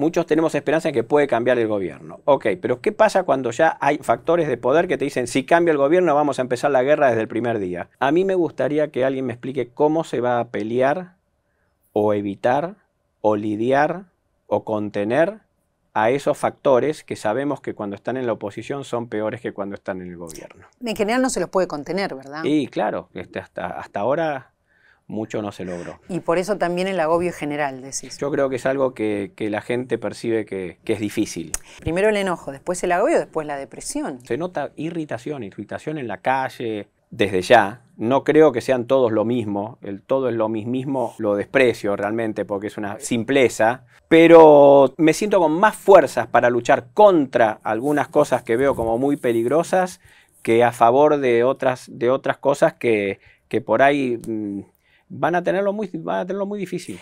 muchos tenemos esperanza en que puede cambiar el gobierno. Ok, pero ¿qué pasa cuando ya hay factores de poder que te dicen, si cambia el gobierno vamos a empezar la guerra desde el primer día? A mí me gustaría que alguien me explique cómo se va a pelear o evitar o lidiar o contener a esos factores que sabemos que cuando están en la oposición son peores que cuando están en el gobierno. En general no se los puede contener, ¿verdad? Sí, claro, este, hasta, hasta ahora mucho no se logró. Y por eso también el agobio general, decís. Yo creo que es algo que, la gente percibe que, es difícil. Primero el enojo, después el agobio, después la depresión. Se nota irritación, irritación en la calle, desde ya. No creo que sean todos lo mismo, el todo es lo mismo, lo desprecio realmente porque es una simpleza, pero me siento con más fuerzas para luchar contra algunas cosas que veo como muy peligrosas que a favor de otras, de otras cosas que por ahí mm, van a tenerlo muy, van a tenerlo muy difícil.